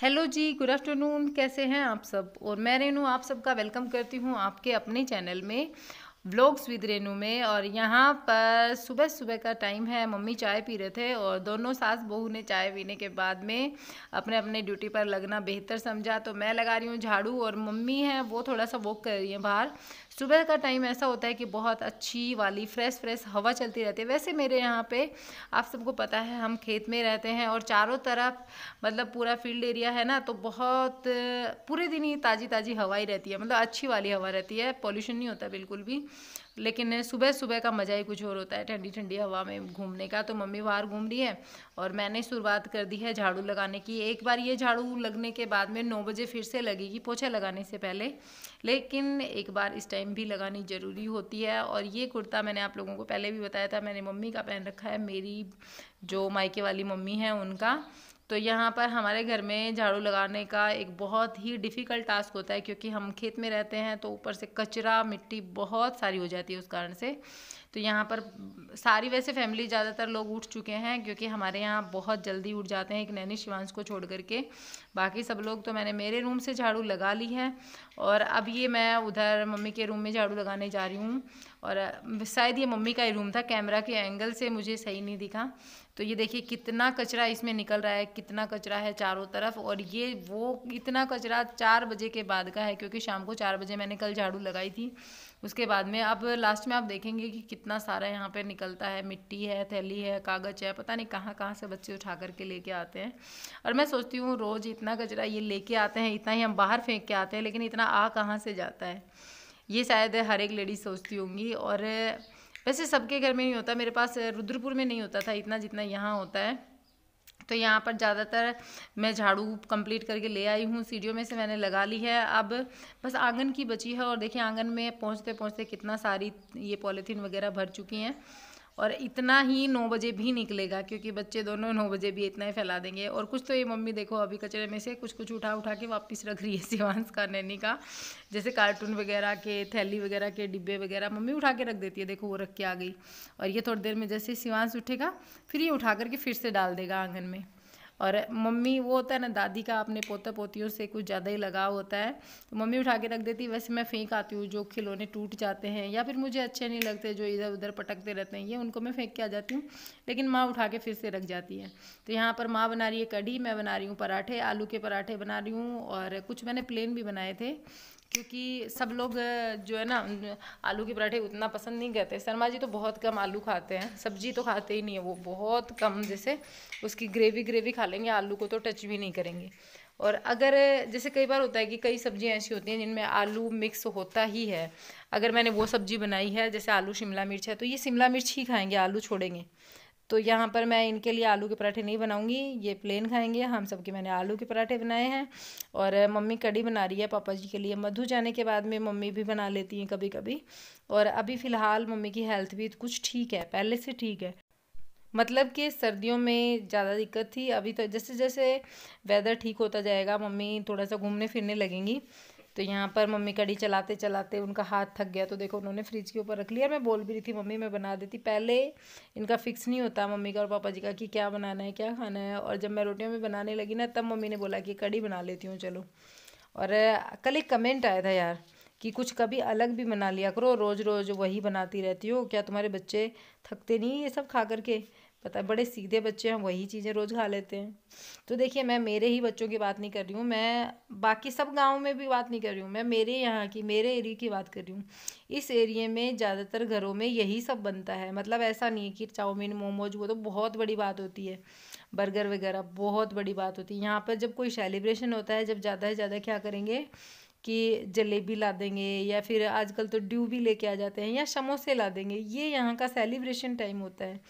Hello जी good afternoon कैसे हैं आप सब और मैं रेनू आप सबका वेलकम करती हूँ आपके अपने चैनल में व्लॉग्स विद रेनू में और यहाँ पर सुबह सुबह का टाइम है मम्मी चाय पी रहे थे और दोनों सास बहू ने चाय पीने के बाद में अपने अपने ड्यूटी पर लगना बेहतर समझा तो मैं लगा रही हूँ झाड़ू और मम्मी है वो थोड़ा सा वॉक कर रही हैं बाहर सुबह का टाइम ऐसा होता है कि बहुत अच्छी वाली फ्रेश फ्रेश हवा चलती रहती है वैसे मेरे यहाँ पे आप सबको पता है हम खेत में रहते हैं और चारों तरफ मतलब पूरा फील्ड एरिया है ना तो बहुत पूरे दिन ही ताज़ी ताज़ी हवा ही रहती है मतलब अच्छी वाली हवा रहती है पॉल्यूशन नहीं होता बिल्कुल भी लेकिन सुबह सुबह का मज़ा ही कुछ और होता है ठंडी ठंडी हवा में घूमने का तो मम्मी बाहर घूम रही है और मैंने शुरुआत कर दी है झाड़ू लगाने की एक बार ये झाड़ू लगने के बाद में नौ बजे फिर से लगेगी पोछा लगाने से पहले लेकिन एक बार इस टाइम भी लगानी ज़रूरी होती है और ये कुर्ता मैंने आप लोगों को पहले भी बताया था मैंने मम्मी का पहन रखा है मेरी जो मायके वाली मम्मी है उनका तो यहाँ पर हमारे घर में झाड़ू लगाने का एक बहुत ही डिफ़िकल्ट टास्क होता है क्योंकि हम खेत में रहते हैं तो ऊपर से कचरा मिट्टी बहुत सारी हो जाती है उस कारण से तो यहाँ पर सारी वैसे फैमिली ज़्यादातर लोग उठ चुके हैं क्योंकि हमारे यहाँ बहुत जल्दी उठ जाते हैं एक नैनी शिवांश को छोड़ करके बाकी सब लोग तो मैंने मेरे रूम से झाड़ू लगा ली है और अब ये मैं उधर मम्मी के रूम में झाड़ू लगाने जा रही हूँ और शायद ये मम्मी का ही रूम था कैमरा के एंगल से मुझे सही नहीं दिखा तो ये देखिए कितना कचरा इसमें निकल रहा है कितना कचरा है चारों तरफ और ये वो इतना कचरा चार बजे के बाद का है क्योंकि शाम को चार बजे मैंने कल झाड़ू लगाई थी उसके बाद में अब लास्ट में आप देखेंगे कि कितना सारा यहाँ पे निकलता है मिट्टी है थैली है कागज़ है पता नहीं कहाँ कहाँ से बच्चे उठा करके लेके आते हैं और मैं सोचती हूँ रोज़ इतना कचरा ये लेके आते हैं इतना ही हम बाहर फेंक के आते हैं लेकिन इतना आ कहाँ से जाता है ये शायद हर एक लेडी सोचती होंगी और वैसे सबके घर में नहीं होता मेरे पास रुद्रपुर में नहीं होता था इतना जितना यहाँ होता है तो यहाँ पर ज़्यादातर मैं झाड़ू कंप्लीट करके ले आई हूँ सीढ़ियों में से मैंने लगा ली है अब बस आंगन की बची है और देखिए आंगन में पहुँचते पहुँचते कितना सारी ये पॉलीथीन वगैरह भर चुकी हैं और इतना ही नौ बजे भी निकलेगा क्योंकि बच्चे दोनों नौ बजे भी इतना ही फैला देंगे और कुछ तो ये मम्मी देखो अभी कचरे में से कुछ कुछ उठा उठा के वापस रख रही है सिवानस का नैनी का जैसे कार्टून वगैरह के थैली वगैरह के डिब्बे वगैरह मम्मी उठा के रख देती है देखो वो रख के आ गई और ये थोड़ी देर में जैसे सिवानस उठेगा फिर ये उठा करके फिर से डाल देगा आंगन में और मम्मी वो होता है ना दादी का अपने पोता पोतियों से कुछ ज़्यादा ही लगाव होता है तो मम्मी उठा के रख देती वैसे मैं फेंक आती हूँ जो खिलौने टूट जाते हैं या फिर मुझे अच्छे नहीं लगते जो इधर उधर पटकते रहते हैं ये उनको मैं फेंक के आ जाती हूँ लेकिन माँ उठा के फिर से रख जाती है तो यहाँ पर माँ बना रही है कढ़ी मैं बना रही हूँ पराठे आलू के पराठे बना रही हूँ और कुछ मैंने प्लेन भी बनाए थे क्योंकि सब लोग जो है ना आलू के पराठे उतना पसंद नहीं करते शर्मा जी तो बहुत कम आलू खाते हैं सब्जी तो खाते ही नहीं है वो बहुत कम जैसे उसकी ग्रेवी ग्रेवी खा लेंगे आलू को तो टच भी नहीं करेंगे और अगर जैसे कई बार होता है कि कई सब्जियां ऐसी होती हैं जिनमें आलू मिक्स होता ही है अगर मैंने वो सब्जी बनाई है जैसे आलू शिमला मिर्च है तो ये शिमला मिर्च ही खाएंगे आलू छोड़ेंगे तो यहाँ पर मैं इनके लिए आलू के पराठे नहीं बनाऊँगी ये प्लेन खाएंगे हम सबके मैंने आलू के पराठे बनाए हैं और मम्मी कड़ी बना रही है पापा जी के लिए मधु जाने के बाद में मम्मी भी बना लेती हैं कभी कभी और अभी फ़िलहाल मम्मी की हेल्थ भी कुछ ठीक है पहले से ठीक है मतलब कि सर्दियों में ज़्यादा दिक्कत थी अभी तो जैसे जैसे वेदर ठीक होता जाएगा मम्मी थोड़ा सा घूमने फिरने लगेंगी तो यहाँ पर मम्मी कड़ी चलाते चलाते उनका हाथ थक गया तो देखो उन्होंने फ्रिज के ऊपर रख लिया मैं बोल भी रही थी मम्मी मैं बना देती पहले इनका फिक्स नहीं होता मम्मी का और पापा जी का कि क्या बनाना है क्या खाना है और जब मैं रोटियों में बनाने लगी ना तब मम्मी ने बोला कि कड़ी बना लेती हूँ चलो और कल एक कमेंट आया था यार कि कुछ कभी अलग भी बना लिया करो रोज़ रोज़ वही बनाती रहती हो क्या तुम्हारे बच्चे थकते नहीं ये सब खा करके पता है बड़े सीधे बच्चे हम वही चीज़ें रोज़ खा लेते हैं तो देखिए मैं मेरे ही बच्चों की बात नहीं कर रही हूँ मैं बाकी सब गाँव में भी बात नहीं कर रही हूँ मैं मेरे यहाँ की मेरे एरिए की बात कर रही हूँ इस एरिए में ज़्यादातर घरों में यही सब बनता है मतलब ऐसा नहीं है कि चाउमीन मोमोज वो तो बहुत बड़ी बात होती है बर्गर वगैरह बहुत बड़ी बात होती है यहाँ पर जब कोई सेलिब्रेशन होता है जब ज़्यादा से ज़्यादा क्या करेंगे कि जलेबी ला देंगे या फिर आजकल तो ड्यू भी लेके आ जाते हैं या समोसे ला देंगे ये यहाँ का सेलिब्रेशन टाइम होता है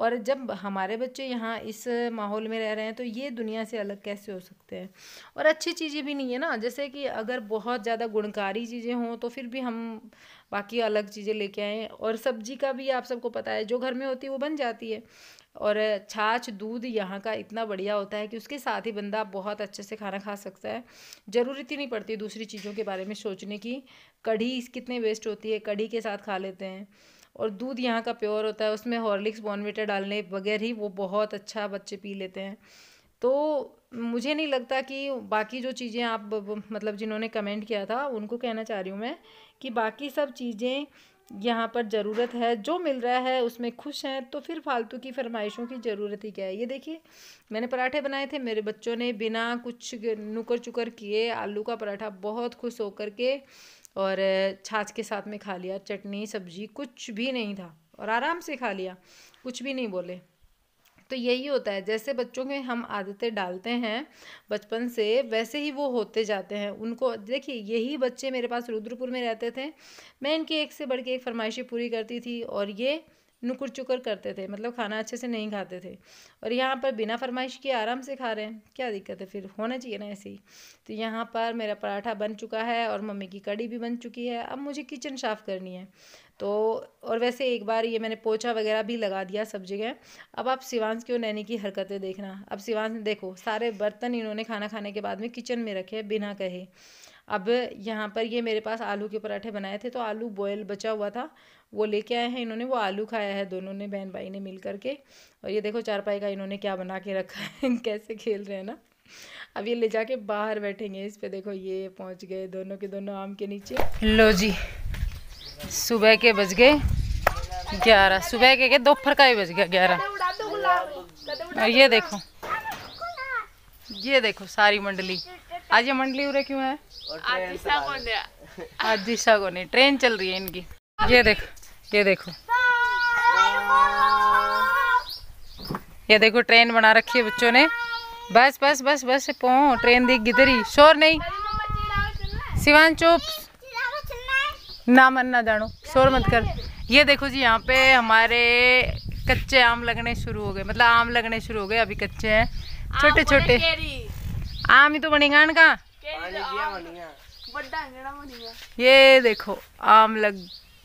और जब हमारे बच्चे यहाँ इस माहौल में रह रहे हैं तो ये दुनिया से अलग कैसे हो सकते हैं और अच्छी चीज़ें भी नहीं है ना जैसे कि अगर बहुत ज़्यादा गुणकारी चीज़ें हों तो फिर भी हम बाकी अलग चीज़ें लेके आएँ और सब्जी का भी आप सबको पता है जो घर में होती है वो बन जाती है और छाछ दूध यहाँ का इतना बढ़िया होता है कि उसके साथ ही बंदा बहुत अच्छे से खाना खा सकता है ज़रूरत ही नहीं पड़ती दूसरी चीज़ों के बारे में सोचने की कढ़ी कितने वेस्ट होती है कढ़ी के साथ खा लेते हैं और दूध यहाँ का प्योर होता है उसमें हॉर्लिक्स बॉर्नविटा डालने बगैर ही वो बहुत अच्छा बच्चे पी लेते हैं तो मुझे नहीं लगता कि बाकी जो चीज़ें आप मतलब जिन्होंने कमेंट किया था उनको कहना चाह रही हूँ मैं कि बाकी सब चीज़ें यहाँ पर ज़रूरत है जो मिल रहा है उसमें खुश हैं तो फिर फालतू की फरमाइशों की ज़रूरत ही क्या है ये देखिए मैंने पराठे बनाए थे मेरे बच्चों ने बिना कुछ नुकर चुकर किए आलू का पराठा बहुत खुश होकर के और छाछ के साथ में खा लिया चटनी सब्जी कुछ भी नहीं था और आराम से खा लिया कुछ भी नहीं बोले तो यही होता है जैसे बच्चों में हम आदतें डालते हैं बचपन से वैसे ही वो होते जाते हैं उनको देखिए यही बच्चे मेरे पास रुद्रपुर में रहते थे मैं इनकी एक से बढ़ के एक फरमाइशें पूरी करती थी और ये नुकुर चुकर करते थे मतलब खाना अच्छे से नहीं खाते थे और यहाँ पर बिना फरमाइश के आराम से खा रहे हैं क्या दिक्कत है फिर होना चाहिए ना ऐसे ही तो यहाँ पर मेरा पराठा बन चुका है और मम्मी की कड़ी भी बन चुकी है अब मुझे किचन साफ़ करनी है तो और वैसे एक बार ये मैंने पोछा वगैरह भी लगा दिया सब जगह अब आप सिवानस की और नैनी की हरकतें देखना अब सिवानस देखो सारे बर्तन इन्होंने खाना खाने के बाद में किचन में रखे बिना कहे अब यहाँ पर ये मेरे पास आलू के पराठे बनाए थे तो आलू बॉयल बचा हुआ था वो लेके आए हैं इन्होंने वो आलू खाया है दोनों ने बहन भाई ने मिल करके और ये देखो चारपाई का इन्होंने क्या बना के रखा है कैसे खेल रहे हैं ना अब ये ले जाके बाहर बैठेंगे इस पे देखो ये पहुँच गए दोनों के दोनों आम के नीचे लो जी सुबह के बज गए ग्यारह सुबह के दोपहर का ही बज गया ग्यारह ये देखो ये देखो सारी मंडली आज ये मंडली उरे क्यों है आज दिशा को नहीं ट्रेन चल रही है इनकी ये देखो ये देखो ये देखो ट्रेन बना रखी है बच्चों ने बस बस बस बस पो ट्रेन देख गई शोर नहीं सिवान चुप ना मन ना जानो शोर मत कर ये देखो जी यहाँ पे हमारे कच्चे आम लगने शुरू हो गए मतलब आम लगने शुरू हो गए अभी कच्चे हैं छोटे छोटे आम ही तो बनेगा इनका ये देखो आम लग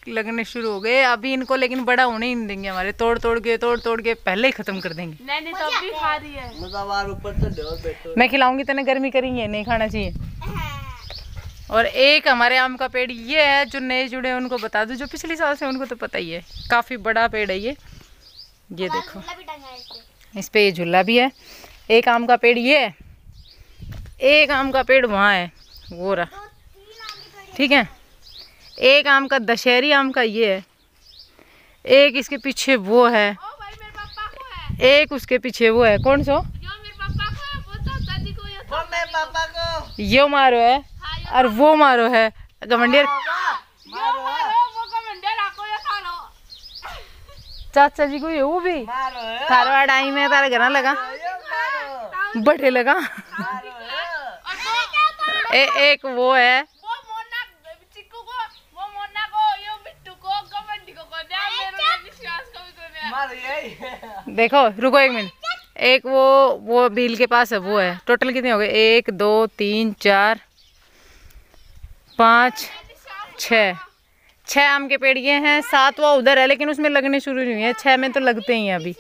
लगने शुरू हो गए अभी इनको लेकिन बड़ा होने ही नहीं देंगे हमारे तोड़ तोड़ के तोड़ तोड़ के पहले ही खत्म कर देंगे तो तो मैं खिलाऊंगी तो गर्मी करेंगे नहीं खाना चाहिए और एक हमारे आम का पेड़ ये है जो नए जुड़े हैं उनको बता दो जो पिछले साल से उनको तो पता ही है काफ़ी बड़ा पेड़ है ये ये देखो इस पे ये झूला भी है एक आम का पेड़ ये है एक आम का पेड़ वहाँ है वो रहा ठीक है एक आम का दशहरी आम का ये है एक इसके पीछे वो है एक उसके पीछे वो है कौन सो यो तो तो मारो है हाँ, और वो मारो है गमंडियर हाँ, चाचा जी को ये वो भी थारवा टाइम है तारा घर लगा बड़े लगा हाँ, ए, एक वो है देखो रुको एक मिनट एक वो वो बिल के पास है वो है टोटल हाँ। कितने हो गए एक दो तीन चार पाँच छ छः आम के पेड़ ये हैं सात वो उधर है लेकिन उसमें लगने शुरू नहीं है छः में तो लगते ही हैं अभी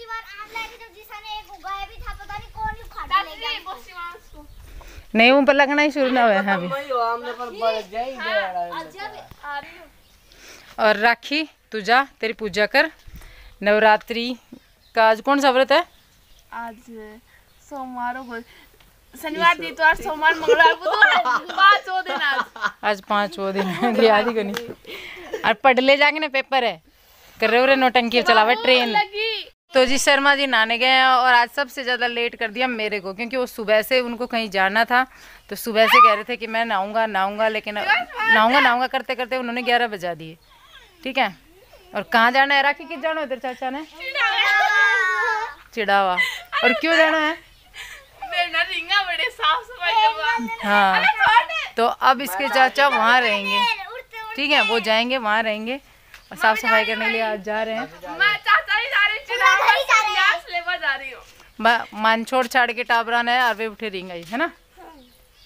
नहीं ऊपर लगना ही शुरू ना हुआ है अभी हाँ और राखी तू जा तेरी पूजा कर नवरात्रि का आज कौन सा व्रत है आज सोमवार शनिवार इतवार सोमवार मंगलवार पांचवा दिन आज आज पांच वो दिन है याद ही को और पढ़ ले जाके ना पेपर है कर रहे हो रे नोटंकी चलावे ट्रेन लगी तो जी शर्मा जी नहाने गए हैं और आज सबसे ज़्यादा लेट कर दिया मेरे को क्योंकि वो सुबह से उनको कहीं जाना था तो सुबह से कह रहे थे कि मैं नाऊँगा नाऊँगा लेकिन नाऊँगा नाऊँगा करते करते उन्होंने ग्यारह बजा दिए ठीक है और कहाँ जाना है राखी किस जाना इधर चाचा ने चिड़ावा और क्यों जाना है हाँ तो अब इसके चाचा वहाँ रहेंगे ठीक है वो जाएंगे वहाँ रहेंगे और साफ सफाई करने के लिए आज जा रहे हैं मन छोड़ छाड़ के टाबरान है और वे उठे रिंग आई है ना हाँ।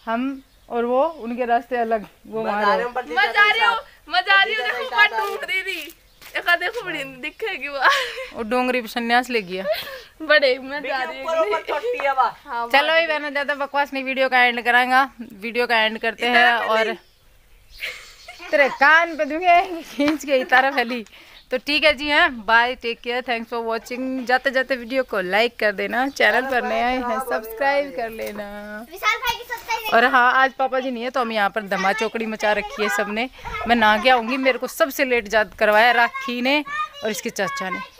हम और वो उनके रास्ते अलग वो मजा मजा हो हो देखो टूट दी एक देखो बड़ी दिखेगी वो वो डोंगरी पे संन्यास ले गया बड़े मैं जा रही हूं ऊपर ऊपर छोटी हूँ हाँ, चलो ये बहनों ज्यादा बकवास नहीं वीडियो का एंड कराएंगा वीडियो का एंड करते हैं और तेरे कान पे दूंगे खींच के इतारा फैली तो ठीक है जी हाँ bye take care thanks for watching जाते जाते वीडियो को लाइक कर देना चैनल पर नए आए हैं सब्सक्राइब कर लेना और हाँ आज पापा जी नहीं है तो हम यहाँ पर धमा चौकड़ी मचा रखी है सबने मैं ना गया आऊँगी मेरे को सबसे लेट जा करवाया राखी ने और इसके चाचा ने